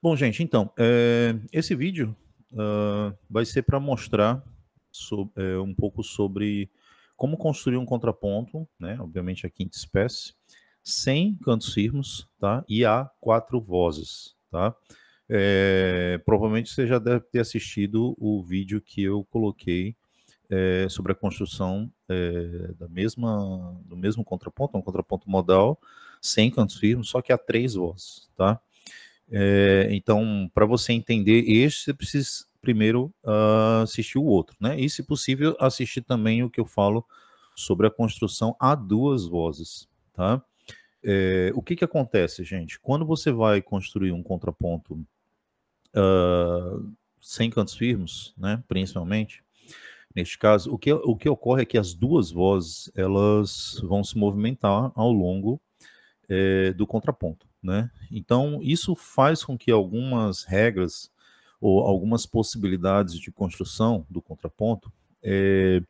Bom, gente, então, é, esse vídeo uh, vai ser para mostrar é, um pouco sobre como construir um contraponto, né? Obviamente a quinta espécie, sem cantos firmes, tá? E a quatro vozes, tá? É, provavelmente você já deve ter assistido o vídeo que eu coloquei é, sobre a construção é, da mesma, do mesmo contraponto, um contraponto modal, sem cantos firmes, só que a três vozes, tá? É, então, para você entender este, você precisa primeiro uh, assistir o outro, né? E, se possível, assistir também o que eu falo sobre a construção a duas vozes, tá? É, o que que acontece, gente? Quando você vai construir um contraponto uh, sem cantos firmes, né? Principalmente, neste caso, o que, o que ocorre é que as duas vozes elas vão se movimentar ao longo é, do contraponto. Né? Então, isso faz com que algumas regras ou algumas possibilidades de construção do contraponto é,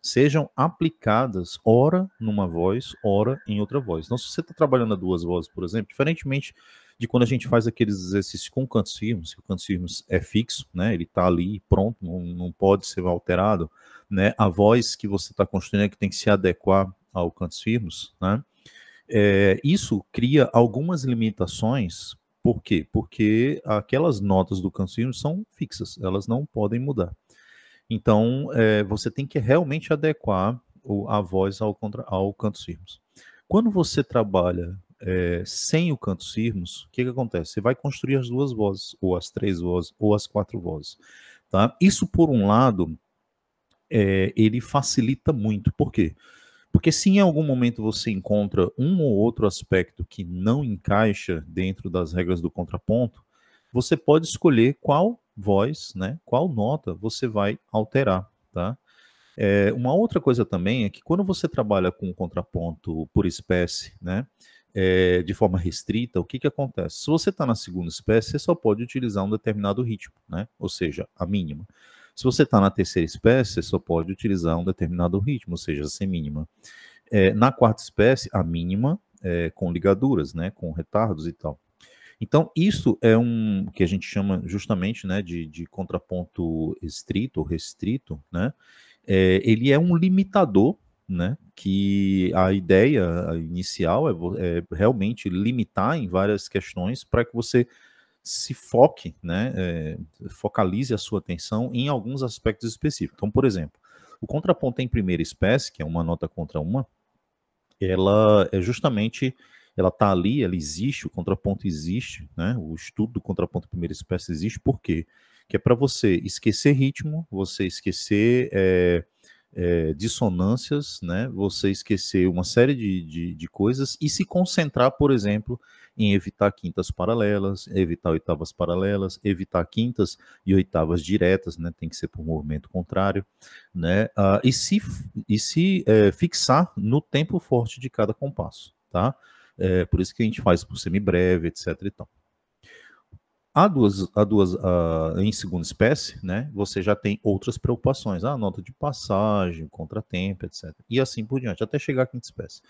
sejam aplicadas, ora numa voz, ora em outra voz. Então, se você está trabalhando a duas vozes, por exemplo, diferentemente de quando a gente faz aqueles exercícios com cantos firmes, que o cantos firmes é fixo, né? Ele está ali pronto, não, não pode ser alterado, né? A voz que você está construindo é que tem que se adequar ao cantos firmes, né? É, isso cria algumas limitações, por quê? Porque aquelas notas do cancioneiro são fixas, elas não podem mudar. Então, é, você tem que realmente adequar a voz ao, contra, ao canto cirmos. Quando você trabalha é, sem o canto cirmos, o que, que acontece? Você vai construir as duas vozes, ou as três vozes, ou as quatro vozes. Tá? Isso, por um lado, é, ele facilita muito. Por quê? Porque porque se em algum momento você encontra um ou outro aspecto que não encaixa dentro das regras do contraponto, você pode escolher qual voz, né, qual nota você vai alterar, tá? É, uma outra coisa também é que quando você trabalha com um contraponto por espécie, né, é, de forma restrita, o que, que acontece? Se você está na segunda espécie, você só pode utilizar um determinado ritmo, né? ou seja, a mínima. Se você está na terceira espécie, você só pode utilizar um determinado ritmo, ou seja, semínima. É, na quarta espécie, a mínima, é, com ligaduras, né, com retardos e tal. Então, isso é um que a gente chama justamente né, de, de contraponto estrito ou restrito, né? É, ele é um limitador, né? Que a ideia inicial é, é realmente limitar em várias questões para que você se foque, né, é, focalize a sua atenção em alguns aspectos específicos. Então, por exemplo, o contraponto em primeira espécie, que é uma nota contra uma, ela é justamente, ela está ali, ela existe, o contraponto existe, né, o estudo do contraponto em primeira espécie existe, por quê? Que é para você esquecer ritmo, você esquecer é, é, dissonâncias, né? Você esquecer uma série de, de, de, coisas e se concentrar, por exemplo, em evitar quintas paralelas, evitar oitavas paralelas, evitar quintas e oitavas diretas, né? Tem que ser por movimento contrário, né? Ah, e se, e se é, fixar no tempo forte de cada compasso, tá? É, por isso que a gente faz por semibreve, etc. E tal. Há duas, há duas uh, em segunda espécie, né? Você já tem outras preocupações, a ah, nota de passagem, contratempo, etc. E assim por diante, até chegar à quinta espécie.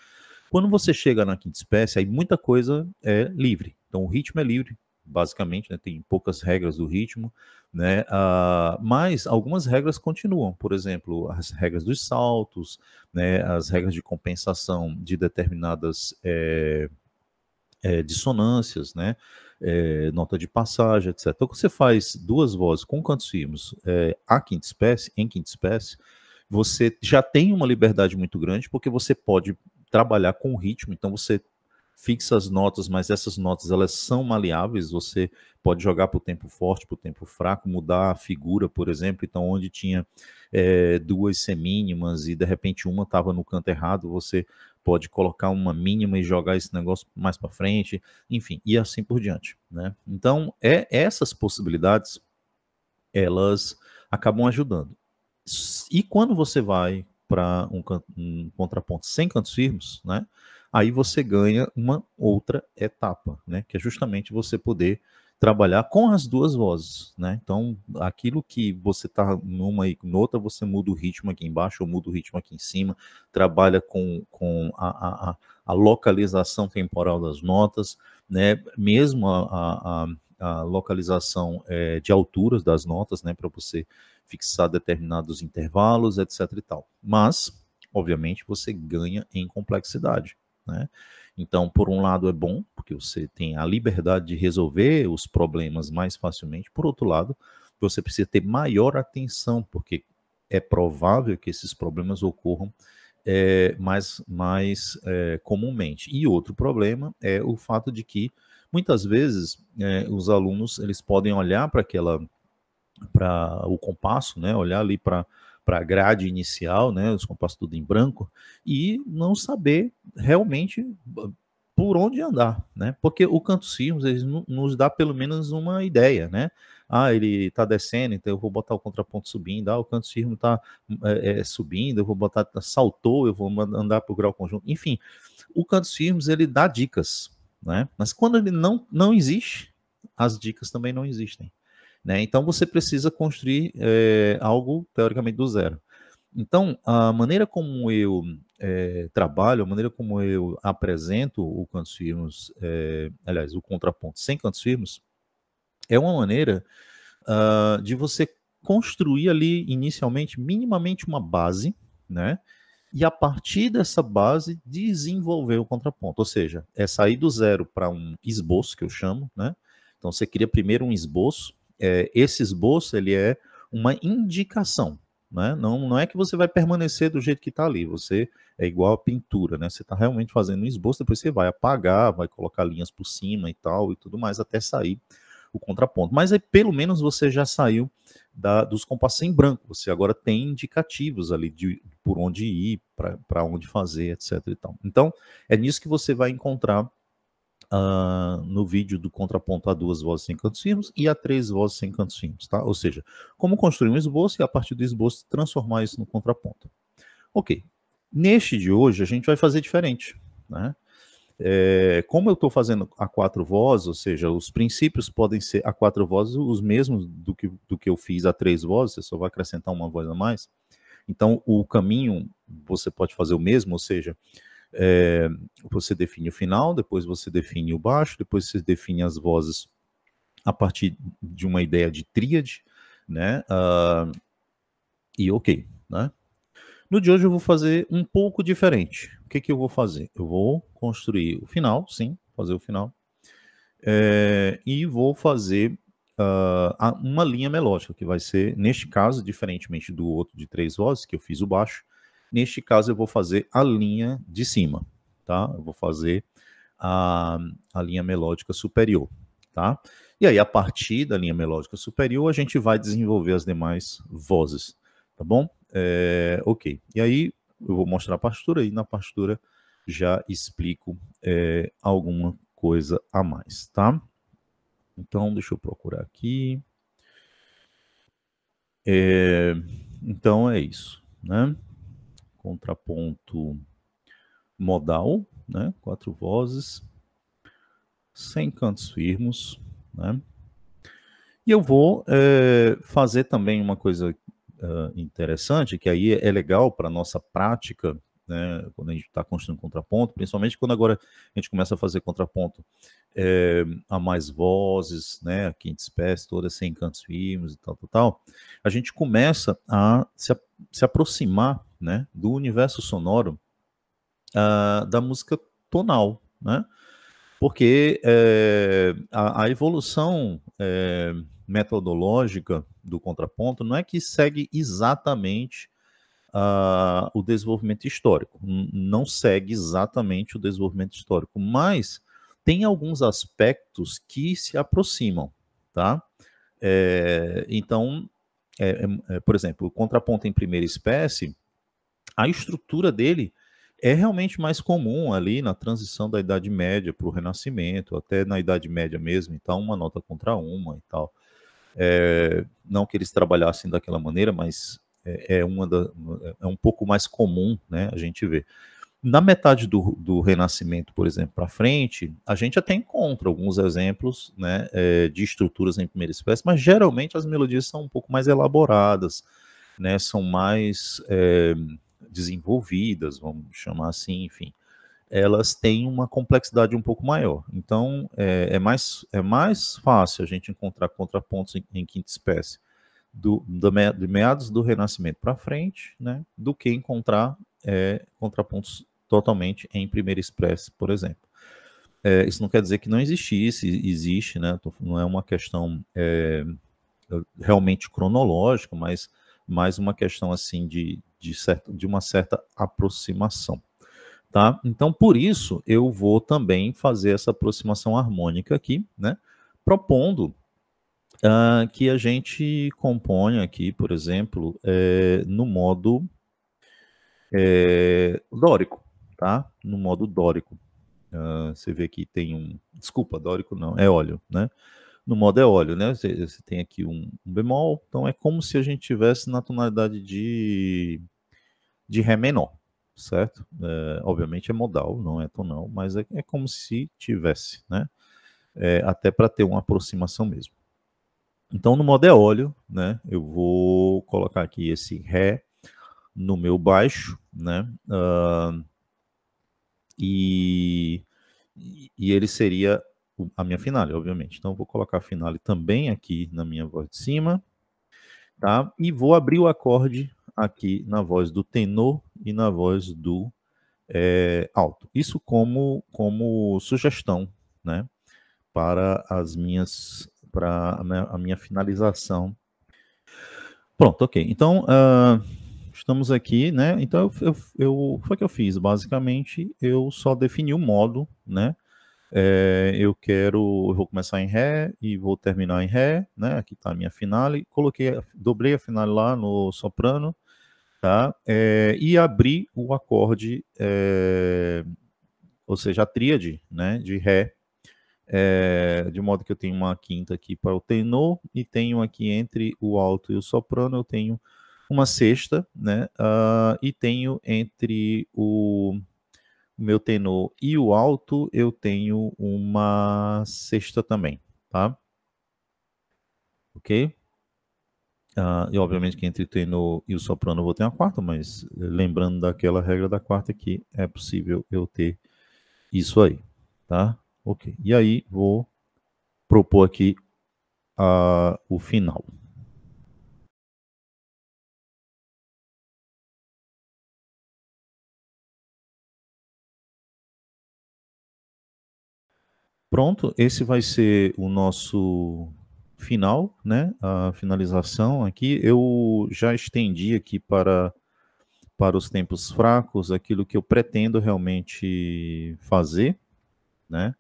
Quando você chega na quinta espécie, aí muita coisa é livre. Então o ritmo é livre, basicamente, né? tem poucas regras do ritmo, né? Uh, mas algumas regras continuam, por exemplo, as regras dos saltos, né? as regras de compensação de determinadas é, é, dissonâncias, né? é, nota de passagem, etc. Então, quando você faz duas vozes com cantos firmes é, eh, a quinta espécie, em quinta espécie, você já tem uma liberdade muito grande, porque você pode trabalhar com o ritmo, então você fixa as notas, mas essas notas elas são maleáveis, você pode jogar para o tempo forte, para o tempo fraco, mudar a figura, por exemplo, então onde tinha é, duas semínimas e de repente uma estava no canto errado, você pode colocar uma mínima e jogar esse negócio mais para frente, enfim, e assim por diante, né? Então, é essas possibilidades elas acabam ajudando. E quando você vai para um, um, contraponto sem cantos firmes, né? Aí você ganha uma outra etapa, né? Que é justamente você poder trabalhar com as duas vozes, né? Então, aquilo que você tá numa e noutra, você muda o ritmo aqui embaixo, ou muda o ritmo aqui em cima, trabalha com, com a, a, a localização temporal das notas, né? Mesmo a, a, a localização é, de alturas das notas, né? Para você fixar determinados intervalos, etc e tal. Mas, obviamente, você ganha em complexidade, né? Então, por um lado é bom, porque você tem a liberdade de resolver os problemas mais facilmente. Por outro lado, você precisa ter maior atenção, porque é provável que esses problemas ocorram é, mais, mais é, comumente. E outro problema é o fato de que muitas vezes é, os alunos eles podem olhar para aquela para o compasso, né? Olhar ali para para a grade inicial, né, os compassos tudo em branco, e não saber realmente ah, por onde andar, né? Porque o canto Cirmos ele nos dá pelo menos uma ideia, né? Ah, ele está descendo, então eu vou botar o contraponto subindo. Ah, o canto Cirmo está é, é, subindo, eu vou botar tá, saltou, eu vou andar para o grau conjunto. Enfim, o canto Cirmos ele dá dicas, né? Mas quando ele não não existe, as dicas também não existem. Né? Então você precisa construir é, algo teoricamente do zero. Então, a maneira como eu é, trabalho, a maneira como eu apresento o Cantos Firmos, é, eh, aliás, o contraponto sem Cantos Firmos, é uma maneira uh, de você construir ali inicialmente, minimamente, uma base, né? E a partir dessa base, desenvolver o contraponto. Ou seja, é sair do zero para um esboço, que eu chamo, né? Então, você cria primeiro um esboço, é, esse esboço ele é uma indicação. Né? Não, não é que você vai permanecer do jeito que está ali, você é igual a pintura, né? Você está realmente fazendo um esboço, depois você vai apagar, vai colocar linhas por cima e tal e tudo mais, até sair o contraponto. Mas aí, é, pelo menos você já saiu da, dos compassos em branco, você agora tem indicativos ali de por onde ir, para onde fazer, etc. E tal. Então, é nisso que você vai encontrar uh, no vídeo do contraponto a duas vozes sem cantos firmes e a três vozes sem cantos firmes, tá? Ou seja, como construir um esboço e a partir do esboço transformar isso no contraponto. Ok. Neste de hoje a gente vai fazer diferente, né? É, como eu estou fazendo a quatro vozes, ou seja, os princípios podem ser a quatro vozes os mesmos do que, do que eu fiz a três vozes, você só vai acrescentar uma voz a mais. Então, o caminho você pode fazer o mesmo, ou seja, é, você define o final, depois você define o baixo, depois você define as vozes a partir de uma ideia de tríade, né? Uh, e ok, né? No de hoje eu vou fazer um pouco diferente. O que, que eu vou fazer? Eu vou construir o final, sim, fazer o final. É, e vou fazer uh, uma linha melódica, que vai ser, neste caso, diferentemente do outro de três vozes, que eu fiz o baixo, Neste caso, eu vou fazer a linha de cima, tá? Eu vou fazer a, a linha melódica superior, tá? E aí, a partir da linha melódica superior, a gente vai desenvolver as demais vozes, tá bom? É, ok. E aí, eu vou mostrar a partitura e na partitura já explico é, alguma coisa a mais, tá? Então, deixa eu procurar aqui. É, então, é isso, né? contraponto modal, né? Quatro vozes, sem cantos firmes, né? E eu vou é, fazer também uma coisa é, interessante, que aí é legal para nossa prática, né, quando a gente está construindo contraponto, principalmente quando agora a gente começa a fazer contraponto é, a mais vozes, né, a quinta espécie toda, sem cantos firmes e tal, tal, tal, a gente começa a se, se aproximar né, do universo sonoro uh, da música tonal, né? Porque é, a, a, evolução é, metodológica do contraponto não é que segue exatamente uh, o desenvolvimento histórico, não segue exatamente o desenvolvimento histórico, mas tem alguns aspectos que se aproximam, tá? Eh, então, é, então, por exemplo, o contraponto em primeira espécie a estrutura dele é realmente mais comum ali na transição da Idade Média para o Renascimento, até na Idade Média mesmo, então uma nota contra uma e tal. É, não que eles trabalhassem daquela maneira, mas é, é uma da, é um pouco mais comum né, a gente ver. Na metade do, do Renascimento, por exemplo, para frente, a gente até encontra alguns exemplos né, é, de estruturas em primeira espécie, mas geralmente as melodias são um pouco mais elaboradas, né, são mais é, desenvolvidas, vamos chamar assim, enfim, elas têm uma complexidade um pouco maior. Então, é, é mais, é mais fácil a gente encontrar contrapontos em, em quinta espécie do, do, de meados do Renascimento para frente, né, do que encontrar é, contrapontos totalmente em primeira espécie, por exemplo. É, isso não quer dizer que não existisse, existe, né, não é uma questão é, realmente cronológica, mas mas uma questão assim de, de, certo, de uma certa aproximação. Tá? Então, por isso, eu vou também fazer essa aproximação harmônica aqui, né? propondo uh, que a gente componha aqui, por exemplo, é, no modo é, dórico, tá? no modo dórico. Uh, você vê que tem um. Desculpa, dórico não, é óleo, né? No modo é óleo, né? Você, você tem aqui um, um, bemol, então é como se a gente tivesse na tonalidade de, de Ré menor, certo? É, obviamente é modal, não é tonal, mas é, é como se tivesse, né? É, até para ter uma aproximação mesmo. Então, no modo é óleo, né? Eu vou colocar aqui esse Ré no meu baixo, né? Uh, e, e ele seria a minha Finale, obviamente. Então, vou colocar a Finale também aqui na minha voz de cima, tá? E vou abrir o acorde aqui na voz do tenor e na voz do é, alto. Isso como, como sugestão, né? Para as minhas, para a minha, finalização. Pronto, ok. Então, uh, estamos aqui, né? Então, eu, eu, eu, foi o é que eu fiz. Basicamente, eu só defini o modo, né? é, eu quero, eu vou começar em Ré e vou terminar em Ré, né? Aqui está a minha finale. Coloquei, dobrei a finale lá no soprano, tá? É, e abri o acorde, é, ou seja, a tríade, né? De Ré, é, de modo que eu tenho uma quinta aqui para o tenor e tenho aqui entre o alto e o soprano, eu tenho uma sexta, né? Uh, e tenho entre o meu tenor e o alto, eu tenho uma sexta também, tá? Ok? Uh, e obviamente que entre o tenor e o soprano eu vou ter uma quarta, mas eh, lembrando daquela regra da quarta aqui, é possível eu ter isso aí, tá? Ok. E aí vou propor aqui uh, o final. Pronto, esse vai ser o nosso final, né? A finalização aqui. Eu já estendi aqui para, para os tempos fracos aquilo que eu pretendo realmente fazer, né?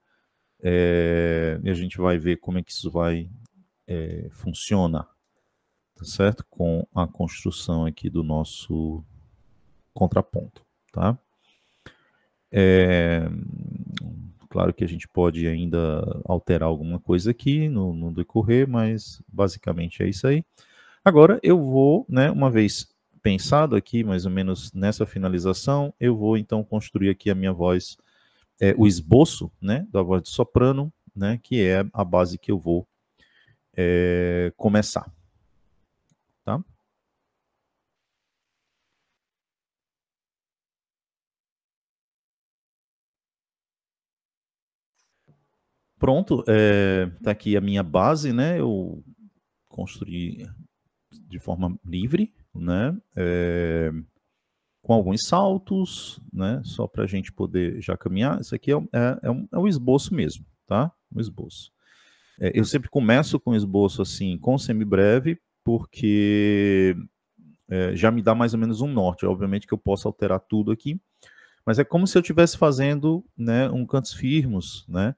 É, e a gente vai ver como é que isso vai é, funcionar, tá certo? Com a construção aqui do nosso contraponto, tá? É, Claro que a gente pode ainda alterar alguma coisa aqui no, no decorrer, mas basicamente é isso aí. Agora eu vou, né, uma vez pensado aqui, mais ou menos nessa finalização, eu vou então construir aqui a minha voz, é, o esboço, né, da voz de soprano, né, que é a base que eu vou é, começar. Pronto, é, tá aqui a minha base, né? Eu construí de forma livre, né? É, com alguns saltos, né? Só para a gente poder já caminhar. Isso aqui é, é, é, um, é um esboço mesmo, tá? Um esboço. É, eu sempre começo com esboço assim, com semibreve, porque é, já me dá mais ou menos um norte. Obviamente que eu posso alterar tudo aqui, mas é como se eu estivesse fazendo né, um cantos firmos, né?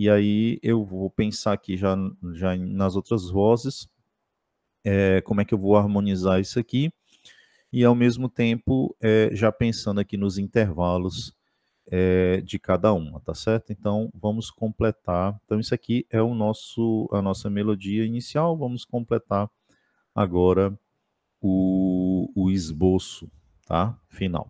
E aí eu vou pensar aqui já, já nas outras vozes, é, como é que eu vou harmonizar isso aqui, e ao mesmo tempo é, já pensando aqui nos intervalos é, de cada uma, tá certo? Então vamos completar. Então isso aqui é o nosso a nossa melodia inicial. Vamos completar agora o, o esboço, tá? Final.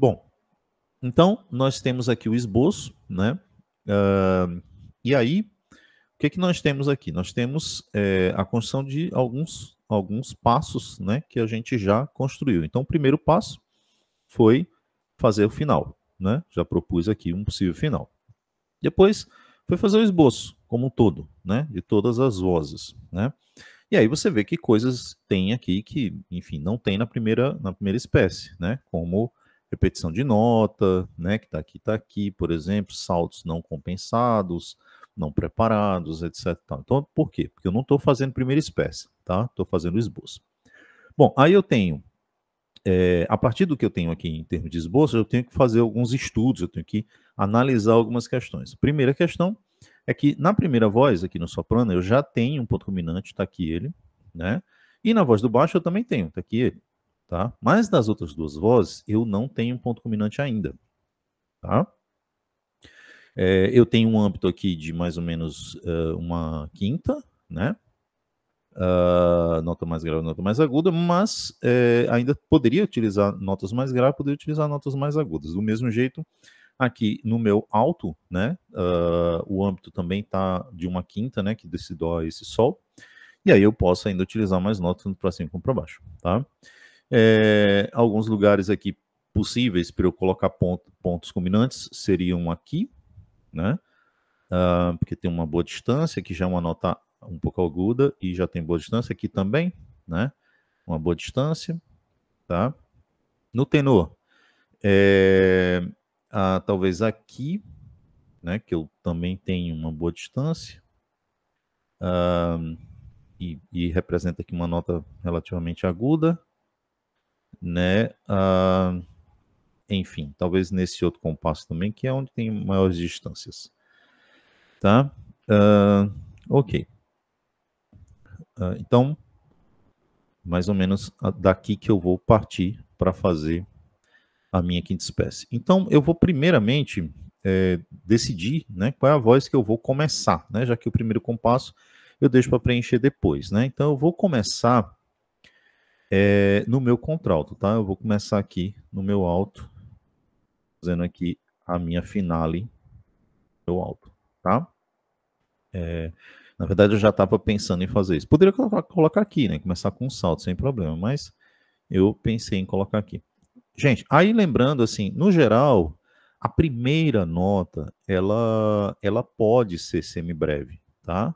Bom, então nós temos aqui o esboço, né? Uh, e aí, o que, é que nós temos aqui? Nós temos é, a construção de alguns, alguns passos né, que a gente já construiu. Então, o primeiro passo foi fazer o final. Né? Já propus aqui um possível final. Depois foi fazer o esboço como um todo, né? De todas as vozes, né? E aí você vê que coisas tem aqui que, enfim, não tem na primeira na primeira espécie, né? Como repetição de nota, né, que está aqui, está aqui, por exemplo, saltos não compensados, não preparados, etc. Então, por quê? Porque eu não estou fazendo primeira espécie, tá? Estou fazendo esboço. Bom, aí eu tenho, é, a partir do que eu tenho aqui em termos de esboço, eu tenho que fazer alguns estudos, eu tenho que analisar algumas questões. Primeira questão é que na primeira voz, aqui no soprano, eu já tenho um ponto culminante, está aqui ele, né? E na voz do baixo eu também tenho, está aqui ele tá? Mas das outras duas vozes, eu não tenho um ponto culminante ainda, tá? É, eu tenho um âmbito aqui de mais ou menos uh, uma quinta, né? Uh, nota mais grave, nota mais aguda, mas é, ainda poderia utilizar notas mais graves, poderia utilizar notas mais agudas. Do mesmo jeito, aqui no meu alto, né? Uh, o âmbito também está de uma quinta, né? Que desse dó esse sol. E aí eu posso ainda utilizar mais notas para cima e para baixo, tá? É, alguns lugares aqui possíveis para eu colocar ponto, pontos combinantes seriam aqui, né? Uh, porque tem uma boa distância, aqui já é uma nota um pouco aguda e já tem boa distância aqui também, né? Uma boa distância, tá? No tenor, é, ah, talvez aqui, né? Que eu também tenho uma boa distância ah, e, e representa aqui uma nota relativamente aguda né? Ah, enfim, talvez nesse outro compasso também, que é onde tem maiores distâncias. Tá? Ah, ok. Ah, então, mais ou menos ah, daqui que eu vou partir para fazer a minha quinta espécie. Então, eu vou primeiramente é, decidir né, qual é a voz que eu vou começar, né, já que o primeiro compasso eu deixo para preencher depois. Né? Então, eu vou começar é, no meu contralto, tá? Eu vou começar aqui no meu alto, fazendo aqui a minha finale, meu alto, tá? É, na verdade, eu já estava pensando em fazer isso. Poderia colocar aqui, né? Começar com um salto sem problema, mas eu pensei em colocar aqui. Gente, aí lembrando assim, no geral, a primeira nota ela ela pode ser semibreve, tá?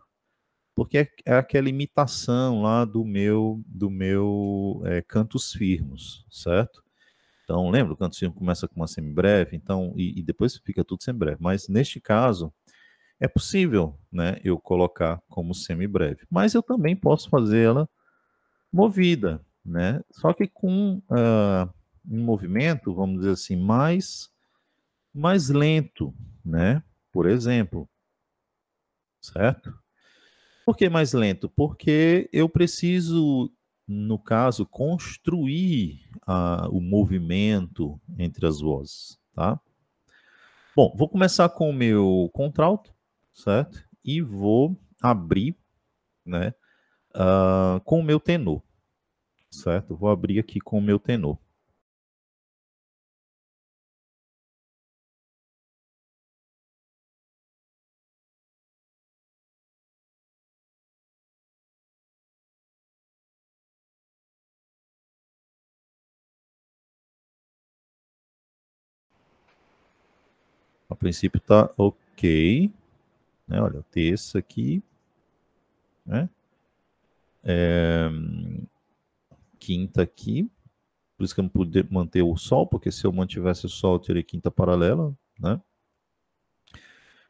porque é, é, aquela imitação lá do meu do meu é, cantos firmos, certo? Então, lembra, o canto firme começa com uma semibreve, então, e, e depois fica tudo semibreve. Mas neste caso, é possível né, eu colocar como semibreve. Mas eu também posso fazê-la movida, né? Só que com uh, um movimento, vamos dizer assim, mais, mais lento, né? Por exemplo, certo? Por que mais lento? Porque eu preciso, no caso, construir ah, o movimento entre as vozes, tá? Bom, vou começar com o meu contralto, certo? E vou abrir, né, ah, com o meu tenor, certo? Vou abrir aqui com o meu tenor. A princípio está ok. Né? Olha, o texto aqui. Né? É, quinta aqui. Por isso que eu não pude manter o sol, porque se eu mantivesse o sol, eu teria quinta paralela. Né?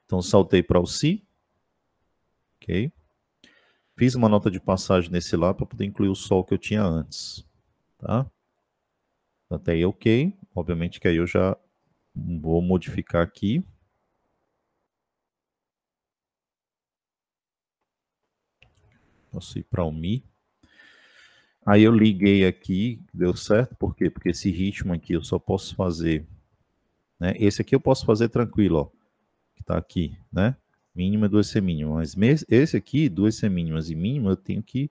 Então, saltei para o si. Ok. Fiz uma nota de passagem nesse lá para poder incluir o sol que eu tinha antes. Tá? Então, até aí, ok. Obviamente que aí eu já Vou modificar aqui. Posso ir para o Mi. Aí eu liguei aqui, deu certo, por quê? Porque esse ritmo aqui eu só posso fazer, né? Esse aqui eu posso fazer tranquilo, ó, que tá aqui, né? Mínima, duas semínimas. Mas esse aqui, duas semínimas e mínima, eu tenho que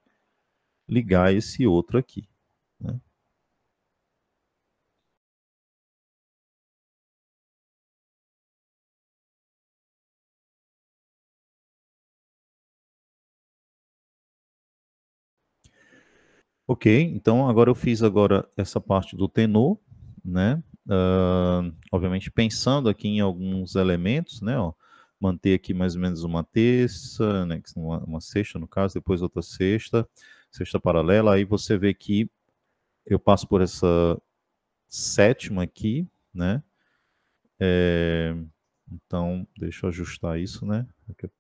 ligar esse outro aqui. Ok, então agora eu fiz agora essa parte do tenor, né? Uh, obviamente pensando aqui em alguns elementos, né? Ó, manter aqui mais ou menos uma terça, né? Uma, uma, sexta no caso, depois outra sexta, sexta paralela. Aí você vê que eu passo por essa sétima aqui, né? É, então deixa eu ajustar isso, né? Aqui eu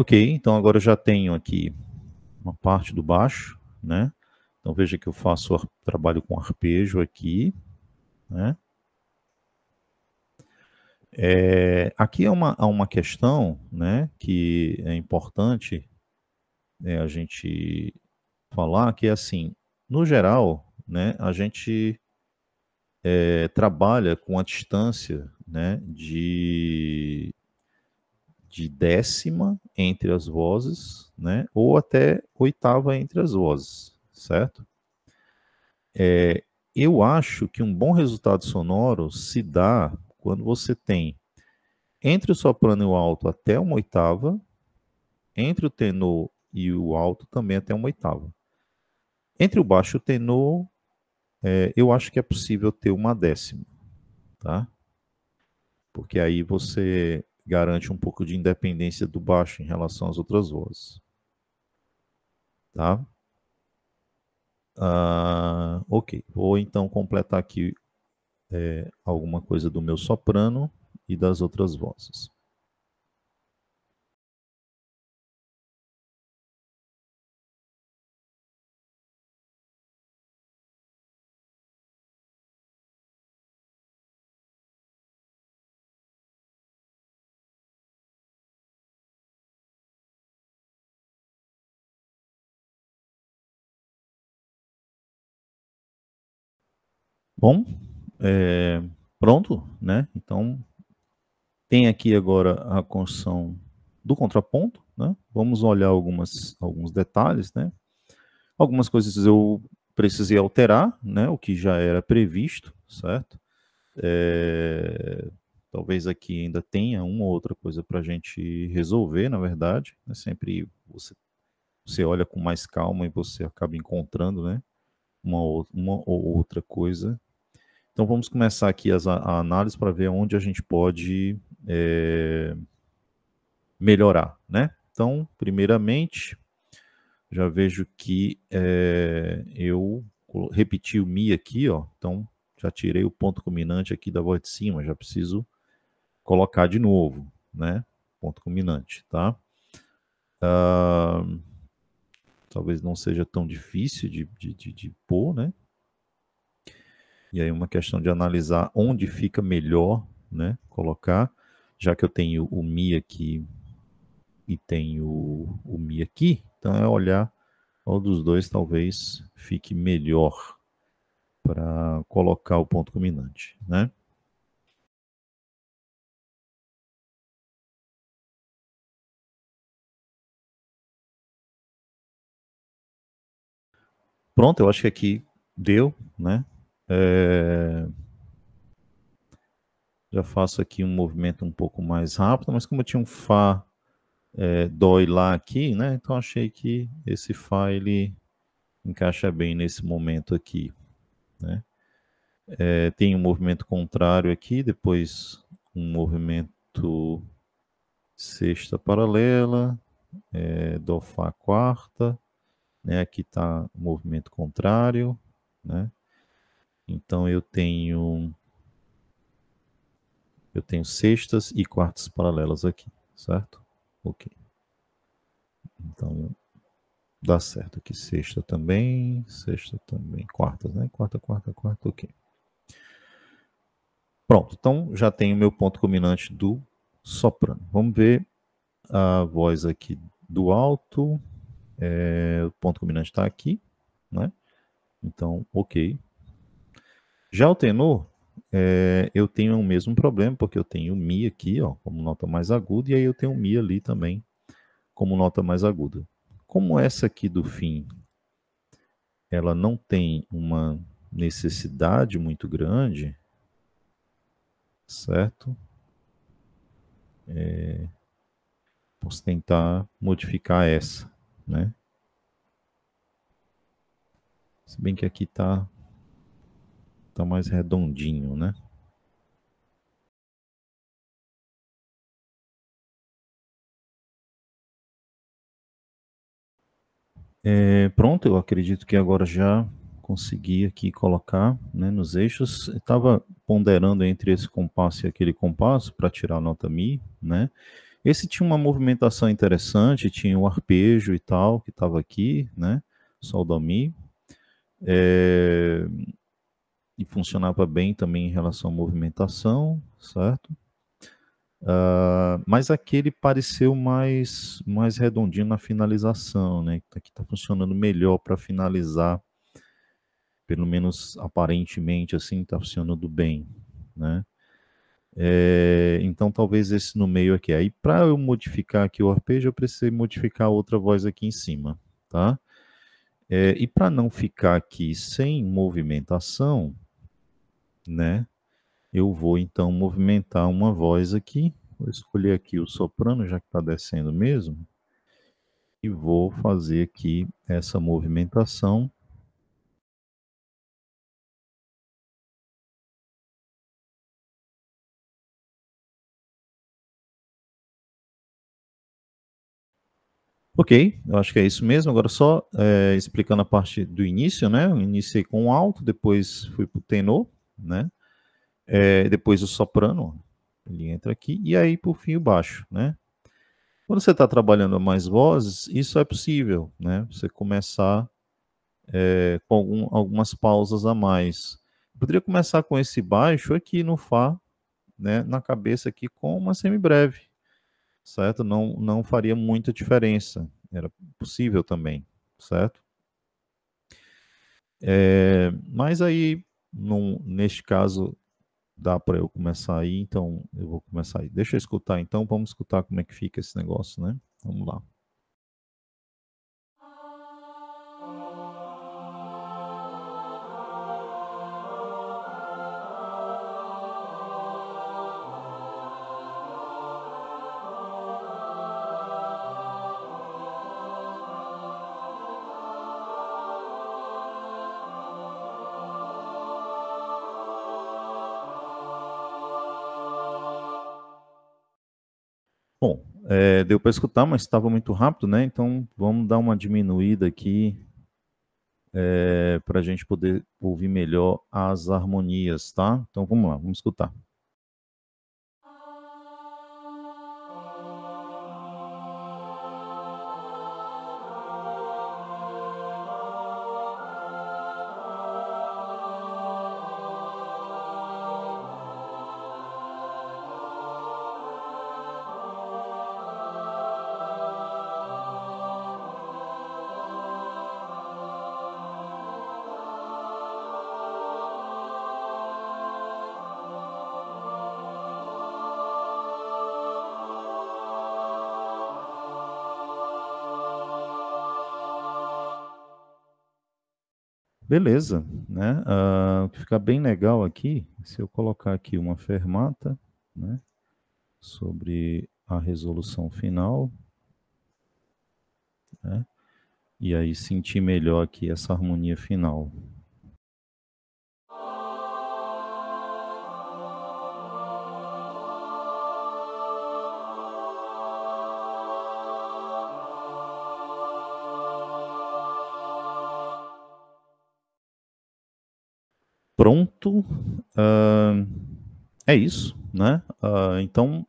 Ok, então agora eu já tenho aqui uma parte do baixo, né? Então veja que eu faço trabalho com arpejo aqui, né? É, aqui é uma, uma questão né, que é importante né, a gente falar, que é assim, no geral, né, a gente é, trabalha com a distância né, de de décima entre as vozes, né? Ou até oitava entre as vozes, certo? É, eu acho que um bom resultado sonoro se dá quando você tem entre o soprano e o alto até uma oitava, entre o tenor e o alto também até uma oitava. Entre o baixo e o tenor, é, eu acho que é possível ter uma décima, tá? Porque aí você garante um pouco de independência do baixo em relação às outras vozes. Tá? Ah, ok, vou então completar aqui é, alguma coisa do meu soprano e das outras vozes. Bom, é, pronto, né? Então, tem aqui agora a construção do contraponto, né? Vamos olhar algumas, alguns detalhes, né? Algumas coisas eu precisei alterar, né? O que já era previsto, certo? É, talvez aqui ainda tenha uma ou outra coisa para a gente resolver, na verdade. Né? sempre você, você olha com mais calma e você acaba encontrando, né? Uma, uma ou outra coisa então vamos começar aqui as, a análise para ver onde a gente pode é, melhorar, né? Então, primeiramente, já vejo que é, eu repeti o mi aqui, ó. Então, já tirei o ponto culminante aqui da voz de cima, já preciso colocar de novo, né? Ponto culminante, tá? Uh, talvez não seja tão difícil de, de, de, de pôr, né? E aí uma questão de analisar onde fica melhor, né? Colocar, já que eu tenho o Mi aqui e tenho o, Mi aqui, então é olhar qual dos dois talvez fique melhor para colocar o ponto culminante, né? Pronto, eu acho que aqui deu, né? É... Já faço aqui um movimento um pouco mais rápido, mas como eu tinha um Fá é, Dó e Lá aqui, né? Então achei que esse Fá ele encaixa bem nesse momento aqui, né? É, tem um movimento contrário aqui, depois um movimento sexta paralela, é, Dó Fá quarta, né? Aqui está movimento contrário, né? Então eu tenho eu tenho sextas e quartas paralelas aqui, certo? OK. Então dá certo aqui sexta também, sexta também, quartas, né? Quarta, quarta, quarta, OK. Pronto, então já tenho meu ponto culminante do soprano. Vamos ver a voz aqui do alto. É, o ponto culminante está aqui, né? Então, ok, já o tenor, é, eu tenho o mesmo problema, porque eu tenho Mi aqui, ó, como nota mais aguda, e aí eu tenho Mi ali também, como nota mais aguda. Como essa aqui do fim, ela não tem uma necessidade muito grande, certo? É, posso tentar modificar essa, né? Se bem que aqui está Tá mais redondinho, né? É, pronto, eu acredito que agora já consegui aqui colocar né, nos eixos. Estava ponderando entre esse compasso e aquele compasso para tirar a nota Mi, né? Esse tinha uma movimentação interessante, tinha o um arpejo e tal, que estava aqui, né? Sol, Dó, Mi. É, e funcionava bem também em relação à movimentação, certo? Uh, mas aquele pareceu mais, mais redondinho na finalização, né? Aqui está funcionando melhor para finalizar, pelo menos aparentemente assim, está funcionando bem, né? É, então talvez esse no meio aqui. Aí para eu modificar aqui o arpejo, eu precisei modificar outra voz aqui em cima, tá? É, e para não ficar aqui sem movimentação, né? Eu vou então movimentar uma voz aqui. Vou escolher aqui o soprano, já que está descendo mesmo. E vou fazer aqui essa movimentação. Ok, eu acho que é isso mesmo. Agora só é, explicando a parte do início, né? Eu iniciei com o alto, depois fui para o tenor né? É, depois o soprano, ele entra aqui, e aí por fim o baixo, né? Quando você está trabalhando mais vozes, isso é possível, né? Você começar é, com algum, algumas pausas a mais. poderia começar com esse baixo aqui no Fá, né, na cabeça aqui com uma semibreve, certo? Não, não faria muita diferença, era possível também, certo? É, mas aí num, neste caso, dá para eu começar aí, então eu vou começar aí. Deixa eu escutar então, vamos escutar como é que fica esse negócio, né? Vamos lá. É, deu para escutar, mas estava muito rápido, né? Então vamos dar uma diminuída aqui é, para a gente poder ouvir melhor as harmonias, tá? Então vamos lá, vamos escutar. Beleza, né? Uh, fica bem legal aqui, se eu colocar aqui uma fermata, né? Sobre a resolução final, né? E aí sentir melhor aqui essa harmonia final. pronto. Uh, é isso, né? Uh, então,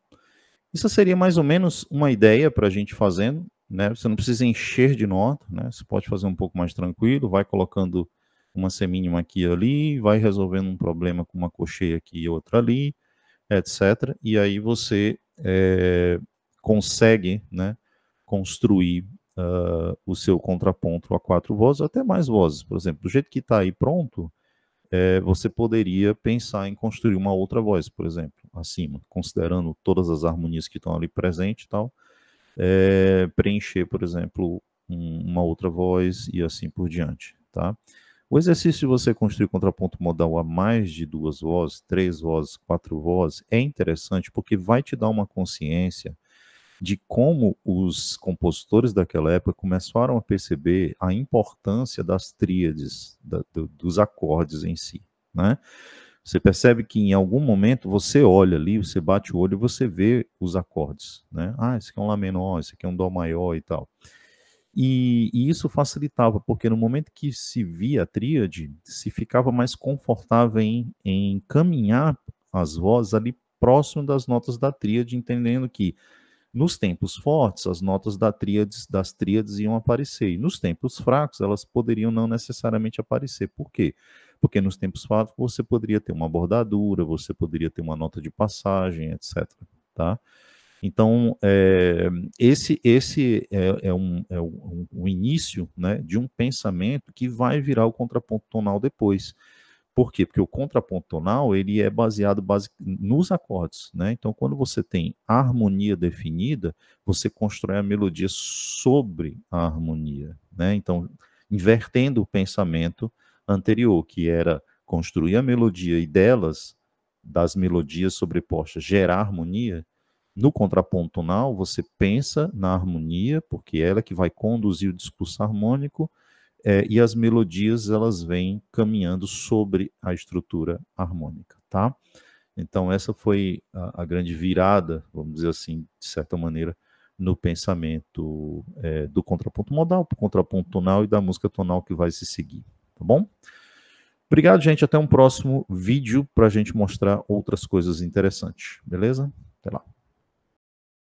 isso seria mais ou menos uma ideia para a gente fazendo, né? Você não precisa encher de nota, né? Você pode fazer um pouco mais tranquilo, vai colocando uma semínima aqui e ali, vai resolvendo um problema com uma cocheia aqui e outra ali, etc. E aí você é, consegue, né? Construir uh, o seu contraponto a quatro vozes, até mais vozes, por exemplo. Do jeito que está aí pronto, é, você poderia pensar em construir uma outra voz, por exemplo, acima, considerando todas as harmonias que estão ali presentes e tal, é, preencher, por exemplo, um, uma outra voz e assim por diante, tá? O exercício de você construir contraponto modal a mais de duas vozes, três vozes, quatro vozes, é interessante porque vai te dar uma consciência de como os compositores daquela época começaram a perceber a importância das tríades, da, do, dos acordes em si. Né? Você percebe que em algum momento você olha ali, você bate o olho e você vê os acordes. Né? Ah, esse aqui é um Lá menor, esse aqui é um Dó maior e tal. E, e, isso facilitava, porque no momento que se via a tríade, se ficava mais confortável em, em caminhar as vozes ali próximo das notas da tríade, entendendo que nos tempos fortes, as notas da tríades, das tríades iam aparecer. E nos tempos fracos, elas poderiam não necessariamente aparecer. Por quê? Porque nos tempos fracos você poderia ter uma bordadura, você poderia ter uma nota de passagem, etc. Tá? Então, é, esse, esse é, é, um, é um, um, início né, de um pensamento que vai virar o contraponto tonal depois. Por quê? Porque o contraponto tonal ele é baseado base, nos acordes, né? Então, quando você tem harmonia definida, você constrói a melodia sobre a harmonia, né? Então, invertendo o pensamento anterior, que era construir a melodia e delas, das melodias sobrepostas, gerar harmonia, no contraponto tonal, você pensa na harmonia, porque ela é que vai conduzir o discurso harmônico, é, e as melodias elas vêm caminhando sobre a estrutura harmônica, tá? Então essa foi a, a grande virada, vamos dizer assim, de certa maneira, no pensamento é, do contraponto modal, do contraponto tonal e da música tonal que vai se seguir, tá bom? Obrigado, gente. Até um próximo vídeo para a gente mostrar outras coisas interessantes, beleza? Até lá.